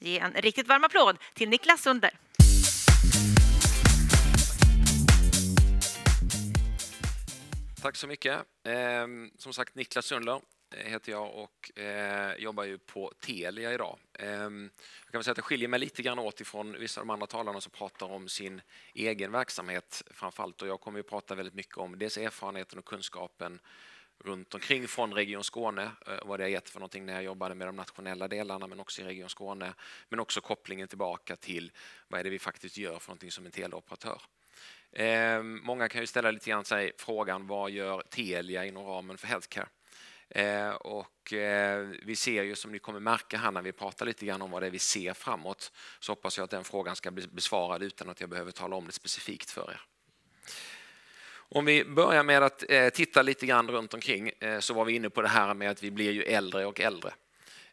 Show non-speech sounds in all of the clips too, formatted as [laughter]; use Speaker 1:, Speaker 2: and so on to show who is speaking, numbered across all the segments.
Speaker 1: ge en riktigt varm applåd till Niklas Sunder.
Speaker 2: Tack så mycket. Ehm, som sagt, Niklas Sundler eh, heter jag och eh, jobbar ju på Telia idag. Ehm, jag kan väl säga att jag skiljer mig lite grann åt ifrån vissa av de andra talarna som pratar om sin egen verksamhet framförallt och jag kommer ju prata väldigt mycket om dels erfarenheten och kunskapen runt omkring från Region Skåne, eh, vad det har gett för någonting när jag jobbade med de nationella delarna men också i Region Skåne. Men också kopplingen tillbaka till vad är det vi faktiskt gör för någonting som en teleoperatör. Eh, många kan ju ställa lite grann sig frågan vad gör Telia inom ramen för healthcare? Eh, och eh, vi ser ju som ni kommer märka här när vi pratar lite grann om vad det är vi ser framåt så hoppas jag att den frågan ska bli besvarad utan att jag behöver tala om det specifikt för er. Om vi börjar med att eh, titta lite grann runt omkring eh, så var vi inne på det här med att vi blir ju äldre och äldre.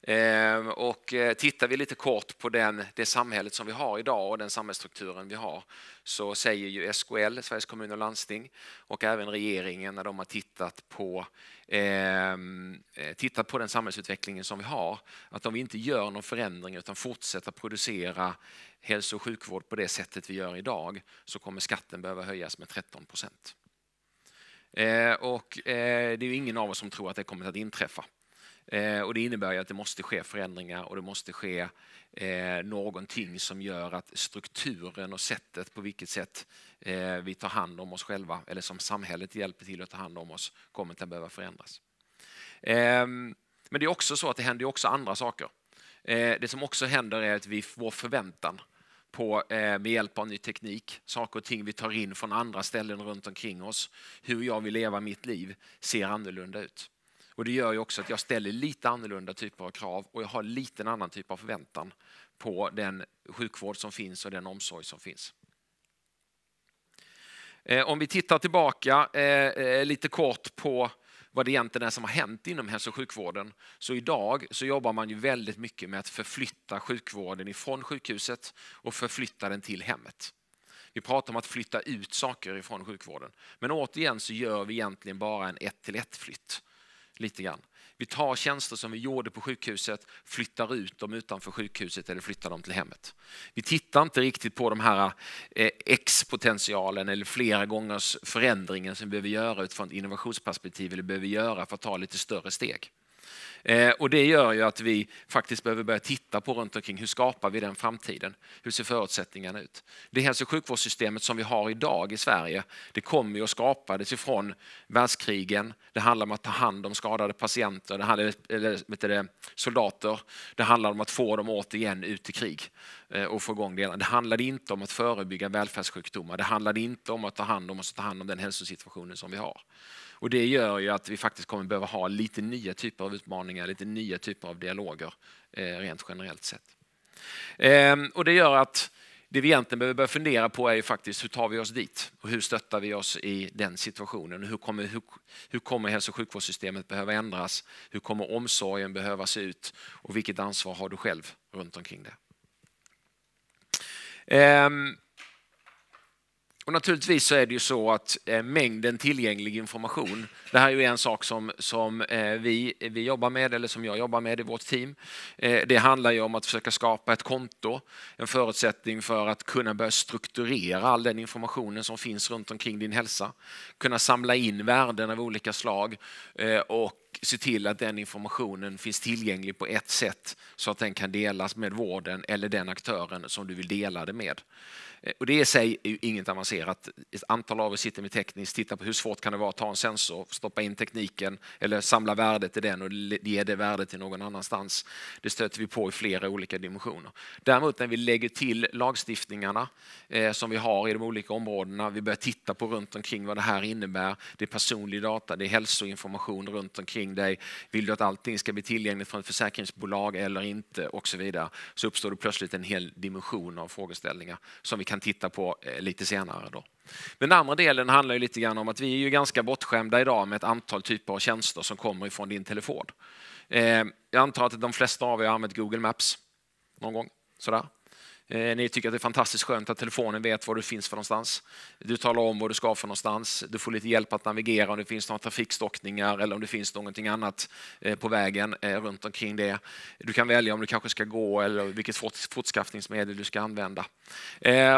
Speaker 2: Eh, och tittar vi lite kort på den, det samhället som vi har idag och den samhällsstrukturen vi har så säger ju SKL, Sveriges kommuner och landsting, och även regeringen när de har tittat på, ehm, eh, tittat på den samhällsutvecklingen som vi har, att om vi inte gör någon förändring utan fortsätter producera hälso och sjukvård på det sättet vi gör idag så kommer skatten behöva höjas med 13 procent. Eh, och eh, det är ju ingen av oss som tror att det kommer att inträffa. Eh, och det innebär ju att det måste ske förändringar och det måste ske någonting som gör att strukturen och sättet på vilket sätt vi tar hand om oss själva eller som samhället hjälper till att ta hand om oss kommer att behöva förändras. Ehm, men det är också så att det händer också andra saker. Det som också händer är att vi, vår förväntan på, eh, med hjälp av ny teknik, saker och ting vi tar in från andra ställen runt omkring oss. Hur jag vill leva mitt liv ser annorlunda ut. Och Det gör ju också att jag ställer lite annorlunda typer av krav och jag har lite en annan typ av förväntan på den sjukvård som finns och den omsorg som finns. Eh, om vi tittar tillbaka eh, eh lite kort på vad det egentligen är som har hänt inom hälso och sjukvården. Så idag så jobbar man ju väldigt mycket med att förflytta sjukvården ifrån sjukhuset och förflytta den till hemmet. Vi pratar om att flytta ut saker ifrån sjukvården. Men återigen så gör vi egentligen bara en ett till ett flytt. Lite grann. Vi tar tjänster som vi gjorde på sjukhuset, flyttar ut dem utanför sjukhuset eller flyttar dem till hemmet. Vi tittar inte riktigt på de här eh, X-potentialen eller flera gångers förändringen som vi behöver göra utifrån ett innovationsperspektiv eller behöver göra för att ta lite större steg. Eh, och det gör ju att vi faktiskt behöver börja titta på runt omkring hur skapar vi den framtiden? Hur ser förutsättningarna ut? Det hälso och sjukvårdssystemet som vi har idag i Sverige, det kom ju att skapades ifrån världskrigen. Det handlar om att ta hand om skadade patienter, det handlar, eller, eller, soldater. Det handlar om att få dem återigen ut i krig. Eh, och få igång det hela. Det handlade inte om att förebygga välfärdssjukdomar. Det handlade inte om att ta hand om och ta hand om den hälsosituationen som vi har. Och det gör ju att vi faktiskt kommer behöva ha lite nya typer av utmaningar, lite nya typer av dialoger eh, rent generellt sett. Ehm, och det gör att det vi egentligen behöver börja fundera på är ju faktiskt hur tar vi oss dit och hur stöttar vi oss i den situationen? Hur kommer, hur, hur kommer hälso och sjukvårdssystemet behöva ändras? Hur kommer omsorgen behöva se ut? Och vilket ansvar har du själv runt omkring det? Ehm, och naturligtvis så är det ju så att eh, mängden tillgänglig information, det här är ju en sak som, som eh, vi, vi jobbar med, eller som jag jobbar med i vårt team. Eh, det handlar ju om att försöka skapa ett konto, en förutsättning för att kunna börja strukturera all den informationen som finns runt omkring din hälsa, kunna samla in värden av olika slag och se till att den informationen finns tillgänglig på ett sätt så att den kan delas med vården eller den aktören som du vill dela det med. Eh, och det i sig är ju inget avancerat. Ett antal av er sitter med tekniskt, tittar på hur svårt kan det vara att ta en sensor, stoppa in tekniken eller samla värdet i den och ge det värdet till någon annanstans. Det stöter vi på i flera olika dimensioner. Däremot när vi lägger till lagstiftningarna eh, som vi har i de olika områdena, vi börjar titta på runt omkring vad det här innebär. Det är personlig data, det är hälsoinformation runt omkring dig. Vill du att allting ska bli tillgängligt från ett försäkringsbolag eller inte och så vidare så uppstår det plötsligt en hel dimension av frågeställningar som vi kan titta på eh, lite senare. Då. den andra delen handlar ju lite grann om att vi är ju ganska bortskämda idag med ett antal typer av tjänster som kommer ifrån din telefon. Eh, jag antar att de flesta av er har använt Google Maps någon gång. Sådär. Eh, ni tycker att det är fantastiskt skönt att telefonen vet var du finns för någonstans. Du talar om var du ska för någonstans. Du får lite hjälp att navigera om det finns några trafikstockningar eller om det finns någonting annat eh, på vägen eh, runt omkring det. Du kan välja om du kanske ska gå eller vilket fortskaffningsmedel du ska använda.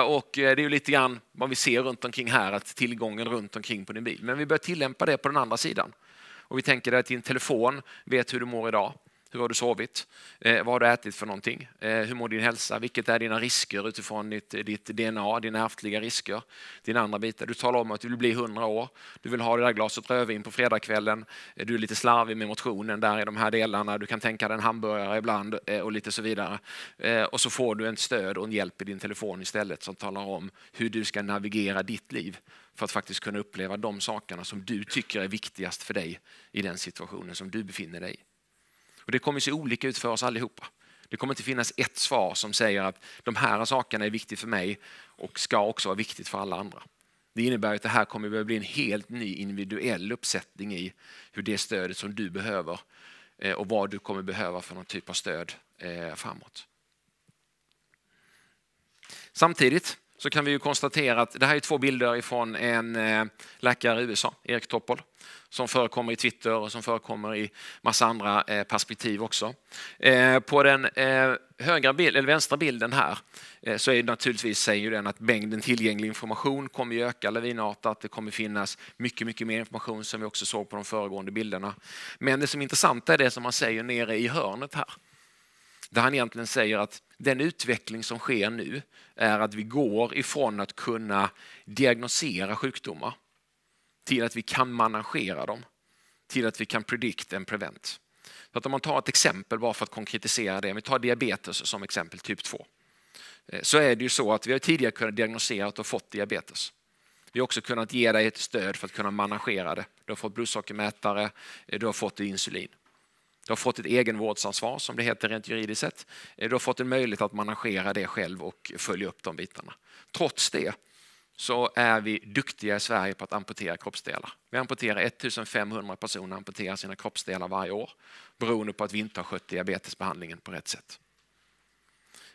Speaker 2: Och det är ju lite grann vad vi ser runt omkring här, att tillgången runt omkring på din bil. Men vi börjar tillämpa det på den andra sidan. Och vi tänker att din telefon vet hur du mår idag. Hur har du sovit? Eh, vad har du ätit för någonting? Eh, hur mår din hälsa? Vilket är dina risker utifrån ditt, ditt DNA, dina ärftliga risker? Dina andra bitar. Du talar om att du vill bli 100 år. Du vill ha det där glaset rödvin på fredagskvällen. Eh, du är lite slarvig med motionen där i de här delarna. Du kan tänka dig en hamburgare ibland eh, och lite så vidare. Eh, och så får du ett stöd och en hjälp i din telefon istället som talar om hur du ska navigera ditt liv för att faktiskt kunna uppleva de sakerna som du tycker är viktigast för dig i den situationen som du befinner dig i. Och det kommer se olika ut för oss allihopa. Det kommer inte finnas ett svar som säger att de här sakerna är viktiga för mig och ska också vara viktigt för alla andra. Det innebär att det här kommer att bli en helt ny individuell uppsättning i hur det stödet som du behöver eh, och vad du kommer behöva för någon typ av stöd eh, framåt. Samtidigt så kan vi ju konstatera att det här är två bilder ifrån en eh, läkare i USA, Erik Topol, som förekommer i Twitter och som förekommer i massa andra eh, perspektiv också. Eh, på den eh, högra bild, eller vänstra bilden här så är naturligtvis säger den att mängden tillgänglig information kommer att öka lavinartat. Det kommer finnas mycket, mycket mer information som vi också såg på de föregående bilderna. Men det som är intressant är det som man säger nere i hörnet här. Där han egentligen säger att den utveckling som sker nu är att vi går ifrån att kunna diagnosera sjukdomar till att vi kan managera dem, till att vi kan predict and prevent. Så att om man tar ett exempel bara för att konkretisera det, om vi tar diabetes som exempel, typ 2. Eh, så är det ju så att vi har tidigare kunnat diagnostisera och fått diabetes. Vi har också kunnat ge dig ett stöd för att kunna managera det. Du har fått blodsockermätare, eh, du har fått insulin. Du har fått ett egenvårdsansvar som det heter rent juridiskt sett. Eh, du har fått en möjlighet att managera det själv och följa upp de bitarna. Trots det så är vi duktiga i Sverige på att amputera kroppsdelar. Vi amputerar 1500 personer amputerar sina kroppsdelar varje år beroende på att vi inte har skött diabetesbehandlingen på rätt sätt.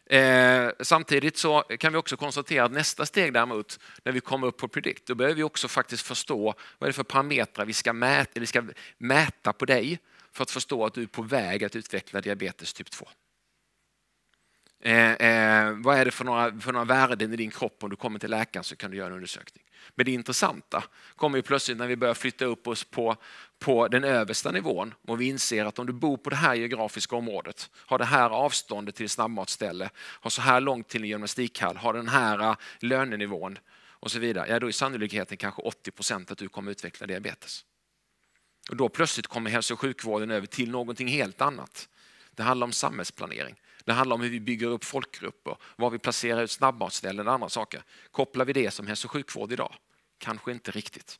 Speaker 2: Eh, samtidigt så kan vi också konstatera att nästa steg däremot, när vi kommer upp på Predict, då behöver vi också faktiskt förstå vad det är för parametrar vi ska mäta, vi ska mäta på dig för att förstå att du är på väg att utveckla diabetes typ 2. Eh, eh, vad är det för några, för några värden i din kropp? Om du kommer till läkaren så kan du göra en undersökning. Men det intressanta kommer ju plötsligt när vi börjar flytta upp oss på, på den översta nivån och vi inser att om du bor på det här geografiska området, har det här avståndet till snabbmatsställe, har så här långt till en gymnastikhall, har den här eh, lönenivån och så vidare. Ja, då är sannolikheten kanske 80 procent att du kommer utveckla diabetes. Och då plötsligt kommer hälso och sjukvården över till någonting helt annat. Det handlar om samhällsplanering. Det handlar om hur vi bygger upp folkgrupper, var vi placerar ut snabbmatsställen och andra saker. Kopplar vi det som hälso och sjukvård idag? Kanske inte riktigt.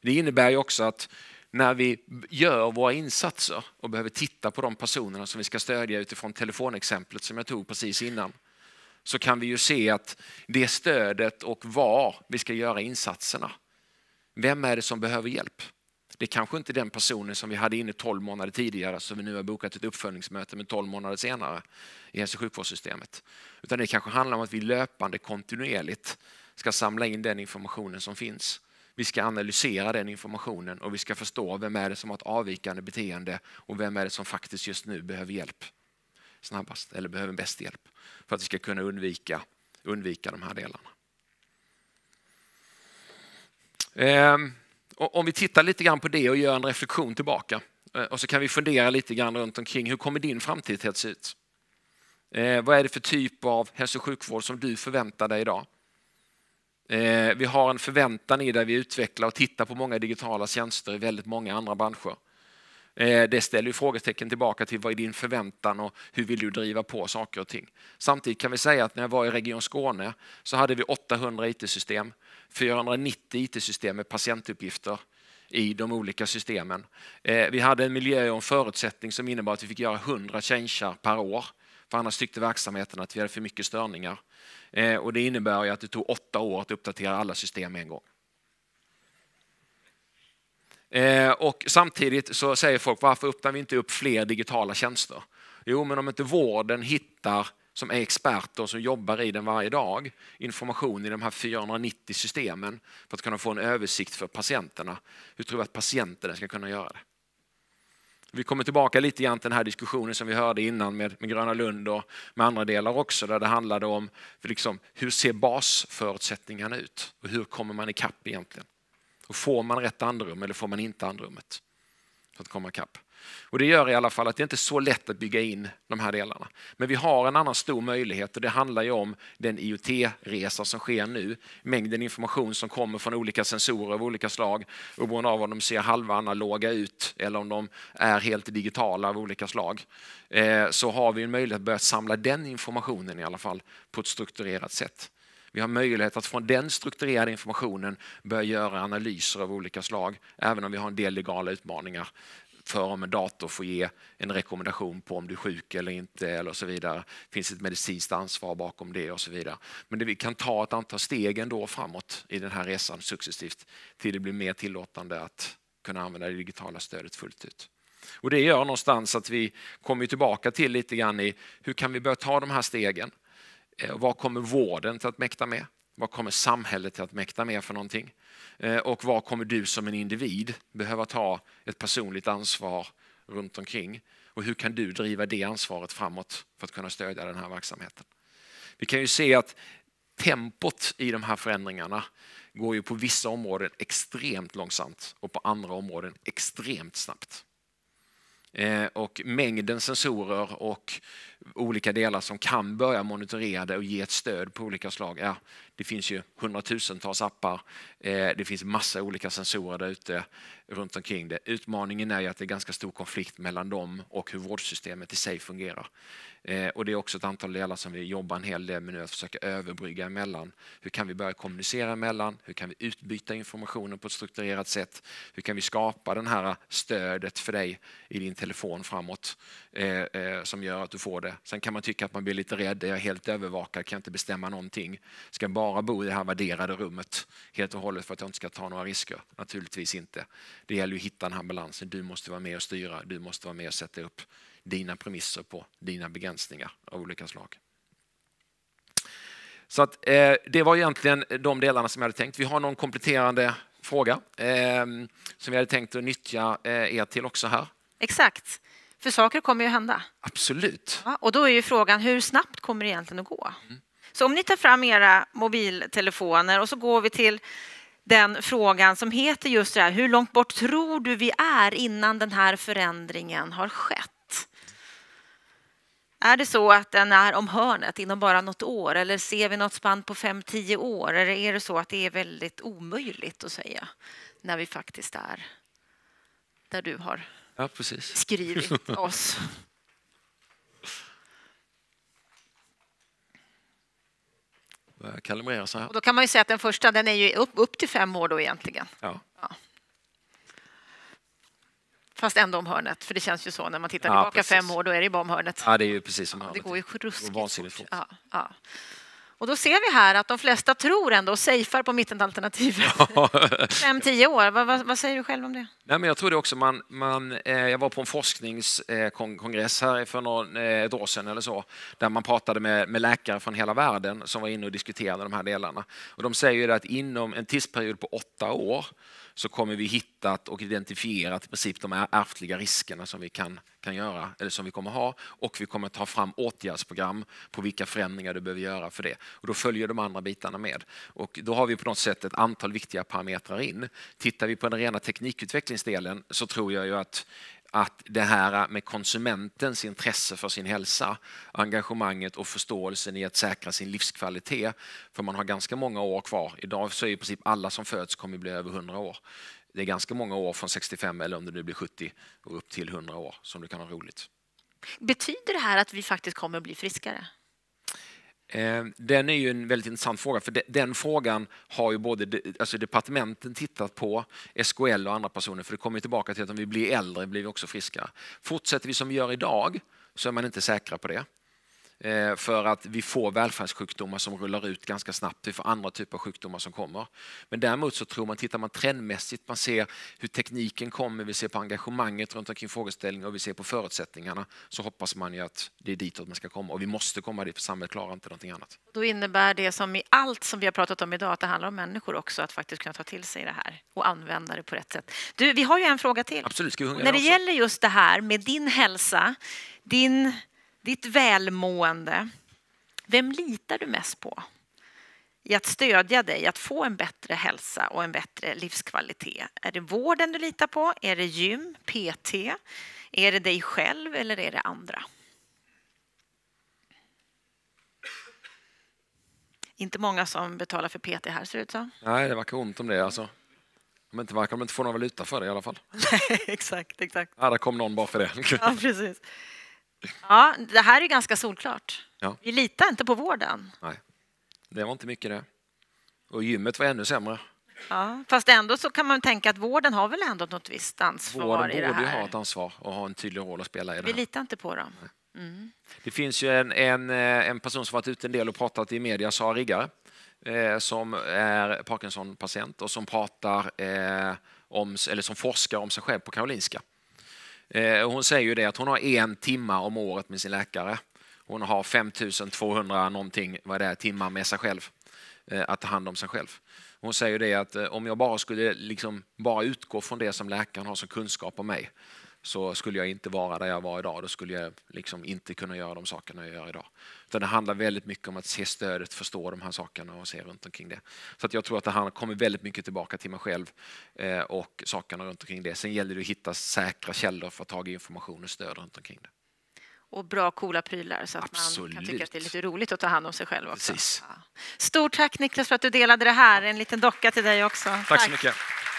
Speaker 2: Det innebär ju också att när vi gör våra insatser och behöver titta på de personerna som vi ska stödja utifrån telefonexemplet som jag tog precis innan så kan vi ju se att det stödet och var vi ska göra insatserna. Vem är det som behöver hjälp? Det är kanske inte den personen som vi hade inne 12 månader tidigare som vi nu har bokat ett uppföljningsmöte med 12 månader senare i hälso och sjukvårdssystemet. Utan det kanske handlar om att vi löpande kontinuerligt ska samla in den informationen som finns. Vi ska analysera den informationen och vi ska förstå vem är det som har ett avvikande beteende och vem är det som faktiskt just nu behöver hjälp snabbast eller behöver bäst hjälp för att vi ska kunna undvika, undvika de här delarna. Ehm om vi tittar lite grann på det och gör en reflektion tillbaka eh, och så kan vi fundera lite grann runt omkring hur kommer din framtid att se ut? Eh, vad är det för typ av hälso och sjukvård som du förväntar dig idag? Eh, vi har en förväntan i där vi utvecklar och tittar på många digitala tjänster i väldigt många andra branscher. det ställer ju frågetecken tillbaka till vad är din förväntan och hur vill du driva på saker och ting? Samtidigt kan vi säga att när jag var i Region Skåne så hade vi 800 IT-system 490 IT-system med patientuppgifter i de olika systemen. Eh, vi hade en miljö och en förutsättning som innebar att vi fick göra 100 changear per år. För annars tyckte verksamheten att vi hade för mycket störningar. Eh, och det innebär att det tog åtta år att uppdatera alla system en gång. Eh, och samtidigt så säger folk, varför öppnar vi inte upp fler digitala tjänster? Jo, men om inte vården hittar som är experter och som jobbar i den varje dag, information i de här 490 systemen för att kunna få en översikt för patienterna. Hur tror vi att patienterna ska kunna göra det? Vi kommer tillbaka lite grann till den här diskussionen som vi hörde innan med, med Gröna Lund och med andra delar också, där det handlade om liksom, hur ser basförutsättningarna ut och hur kommer man ikapp egentligen? Och får man rätt andrum eller får man inte andrummet för att komma ikapp? Och det gör i alla fall att det inte är så lätt att bygga in de här delarna. Men vi har en annan stor möjlighet och det handlar ju om den IoT-resa som sker nu. Mängden information som kommer från olika sensorer av olika slag oberoende av om de ser halva analoga ut eller om de är helt digitala av olika slag. Eh, så har vi en möjlighet att börja samla den informationen i alla fall på ett strukturerat sätt. Vi har möjlighet att från den strukturerade informationen börja göra analyser av olika slag, även om vi har en del legala utmaningar för om en dator får ge en rekommendation på om du är sjuk eller inte eller så vidare. Det finns ett medicinskt ansvar bakom det och så vidare. Men det, vi kan ta ett antal steg ändå framåt i den här resan successivt till det blir mer tillåtande att kunna använda det digitala stödet fullt ut. Och Det gör någonstans att vi kommer tillbaka till lite grann i hur kan vi börja ta de här stegen? Eh, vad kommer vården att mäkta med? Vad kommer samhället att mäkta med för någonting? Eh, och vad kommer du som en individ behöva ta ett personligt ansvar runt omkring? Och hur kan du driva det ansvaret framåt för att kunna stödja den här verksamheten? Vi kan ju se att tempot i de här förändringarna går ju på vissa områden extremt långsamt och på andra områden extremt snabbt. Eh, och mängden sensorer och olika delar som kan börja monitorera det och ge ett stöd på olika slag. Ja, det finns ju hundratusentals appar. Eh, det finns massa olika sensorer där ute runt omkring det. Utmaningen är ju att det är ganska stor konflikt mellan dem och hur vårdsystemet i sig fungerar. Eh, och det är också ett antal delar som vi jobbar en hel del med nu att försöka överbrygga emellan. Hur kan vi börja kommunicera emellan? Hur kan vi utbyta informationen på ett strukturerat sätt? Hur kan vi skapa det här stödet för dig i din telefon framåt eh, som gör att du får det det. Sen kan man tycka att man blir lite rädd, är jag helt övervakad, kan jag inte bestämma någonting? Ska bara bo i det här värderade rummet helt och hållet för att jag inte ska ta några risker? Naturligtvis inte. Det gäller att hitta den här balansen, du måste vara med och styra, du måste vara med och sätta upp dina premisser på dina begränsningar av olika slag. Så att, eh, det var egentligen de delarna som jag hade tänkt. Vi har någon kompletterande fråga eh, som vi hade tänkt att nyttja eh, er till också här.
Speaker 1: Exakt. För saker kommer ju att hända.
Speaker 2: Absolut.
Speaker 1: Ja, och då är ju frågan hur snabbt kommer det egentligen att gå? Mm. Så om ni tar fram era mobiltelefoner och så går vi till den frågan som heter just det här, hur långt bort tror du vi är innan den här förändringen har skett? Är det så att den är om hörnet inom bara något år eller ser vi något spann på 5-10 år? Eller är det så att det är väldigt omöjligt att säga när vi faktiskt är där du har
Speaker 2: ja, precis. skrivit [laughs] oss. Kalibrera så här. Och då
Speaker 1: kan man ju säga att den första den är ju upp, upp till fem år då egentligen. Ja. ja. Fast ändå om hörnet, för det känns ju så när man tittar ja, tillbaka precis. fem år, då är det bara om hörnet. Ja,
Speaker 2: det är ju precis som ja, hörnet. Det går ju ruskigt fort.
Speaker 1: Ja, ja. Och då ser vi här att de flesta tror ändå och safear på mittenalternativet.
Speaker 2: [laughs] Fem,
Speaker 1: tio år, vad, vad, vad, säger du själv om det?
Speaker 2: Nej, men jag tror det också. Man, man, eh, jag var på en forskningskongress eh, här för någon, eh, ett år sedan eller så, där man pratade med, med läkare från hela världen som var inne och diskuterade de här delarna. Och de säger att inom en tidsperiod på åtta år så kommer vi hittat och identifierat i princip de ärftliga riskerna som vi kan, kan göra eller som vi kommer ha och vi kommer ta fram åtgärdsprogram på vilka förändringar du behöver göra för det. Och då följer de andra bitarna med. Och då har vi på något sätt ett antal viktiga parametrar in. Tittar vi på den rena teknikutvecklingsdelen så tror jag ju att att det här med konsumentens intresse för sin hälsa, engagemanget och förståelsen i att säkra sin livskvalitet, för man har ganska många år kvar. Idag så är i princip alla som föds kommer bli över 100 år. Det är ganska många år från 65 eller om det nu blir 70 och upp till 100 år som du kan ha roligt.
Speaker 1: Betyder det här att vi faktiskt kommer att bli friskare?
Speaker 2: Eh, den är ju en väldigt intressant fråga, för den frågan har ju både alltså departementen tittat på, SKL och andra personer, för det kommer tillbaka till att om vi blir äldre blir vi också friska. Fortsätter vi som vi gör idag så är man inte säkra på det. Eh, för att vi får välfärdssjukdomar som rullar ut ganska snabbt. Vi får andra typer av sjukdomar som kommer. Men däremot så tror man, tittar man trendmässigt, man ser hur tekniken kommer, vi ser på engagemanget runt omkring frågeställningen och vi ser på förutsättningarna, så hoppas man ju att det är ditåt man ska komma. Och vi måste komma dit, för samhället klarar inte någonting annat.
Speaker 1: Då innebär det som i allt som vi har pratat om idag, att det handlar om människor också, att faktiskt kunna ta till sig det här och använda det på rätt sätt. Du, vi har ju en fråga till. Absolut, ska vi När det också? gäller just det här med din hälsa, din ditt välmående. Vem litar du mest på i att stödja dig att få en bättre hälsa och en bättre livskvalitet? Är det vården du litar på? Är det gym, PT? Är det dig själv eller är det andra? Inte många som betalar för PT här, ser det ut så.
Speaker 2: Nej, det verkar ont om det. Alltså. De inte verkar de inte få någon valuta för det i alla fall.
Speaker 1: [laughs] exakt, exakt.
Speaker 2: Ja, där kom någon bara för det. ja,
Speaker 1: precis. Ja, det här är ganska solklart. Ja. Vi litar inte på vården.
Speaker 2: Nej, det var inte mycket det. Och gymmet var ännu sämre.
Speaker 1: Ja, fast ändå så kan man tänka att vården har väl ändå något visst ansvar vården i det här? Vården borde ha ett
Speaker 2: ansvar och ha en tydlig roll att spela i det här. Vi litar inte på dem. Mm. Det finns ju en, en, eh, en person som varit ute en del och pratat i media, Sara Riggare, eh, som är Parkinson-patient och som pratar eh, om, eller som forskar om sig själv på Karolinska. Eh, hon säger ju det att hon har en timme om året med sin läkare. Hon har 5200 någonting vad det är, timmar med sig själv, eh, att ta hand om sig själv. Hon säger det att eh, om jag bara skulle liksom bara utgå från det som läkaren har som kunskap om mig så skulle jag inte vara där jag var idag. Då skulle jag liksom inte kunna göra de sakerna jag gör idag. Utan det handlar väldigt mycket om att se stödet, förstå de här sakerna och se runt omkring det. Så att jag tror att det här kommer väldigt mycket tillbaka till mig själv eh, och sakerna runt omkring det. Sen gäller det att hitta säkra källor för att ta tag i information och stöd runt omkring det. Och
Speaker 1: bra coola prylar så att Absolut. man kan tycka att det är lite roligt att ta hand om sig själv också. Precis. Stort tack Niklas för att du delade det här. En liten docka till dig också. Tack, tack. så
Speaker 2: mycket.